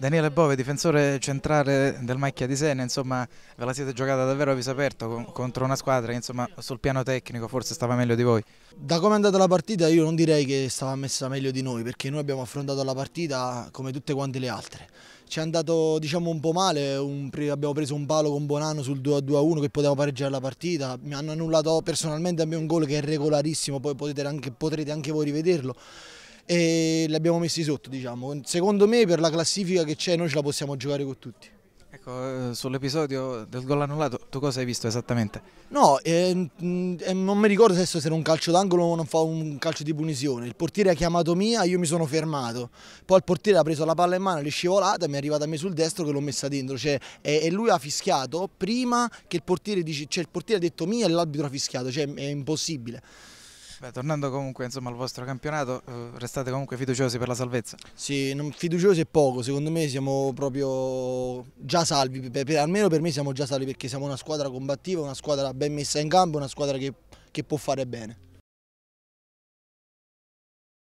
Daniele Bove, difensore centrale del Macchia di Sena, insomma ve la siete giocata davvero a viso aperto con, contro una squadra che insomma, sul piano tecnico forse stava meglio di voi. Da come è andata la partita io non direi che stava messa meglio di noi perché noi abbiamo affrontato la partita come tutte quante le altre. Ci è andato diciamo un po' male, un, abbiamo preso un palo con Bonano sul 2-2-1 che poteva pareggiare la partita, mi hanno annullato personalmente a me un gol che è regolarissimo, poi potete anche, potrete anche voi rivederlo e li abbiamo messi sotto diciamo. Secondo me per la classifica che c'è noi ce la possiamo giocare con tutti. Ecco, eh, sull'episodio del gol annullato, tu cosa hai visto esattamente? No, eh, eh non mi ricordo adesso se era un calcio d'angolo o non fa un calcio di punizione. Il portiere ha chiamato mia, io mi sono fermato. Poi il portiere ha preso la palla in mano, l'è scivolata e mi è arrivata a me sul destro che l'ho messa dentro. Cioè, e, e, lui ha fischiato prima che il portiere dice, cioè il portiere ha detto mia e l'arbitro ha fischiato, cioè è impossibile. Beh, tornando comunque insomma, al vostro campionato, eh, restate comunque fiduciosi per la salvezza? Sì, non, fiduciosi è poco, secondo me siamo proprio già salvi, per, per, almeno per me siamo già salvi perché siamo una squadra combattiva, una squadra ben messa in campo, una squadra che, che può fare bene.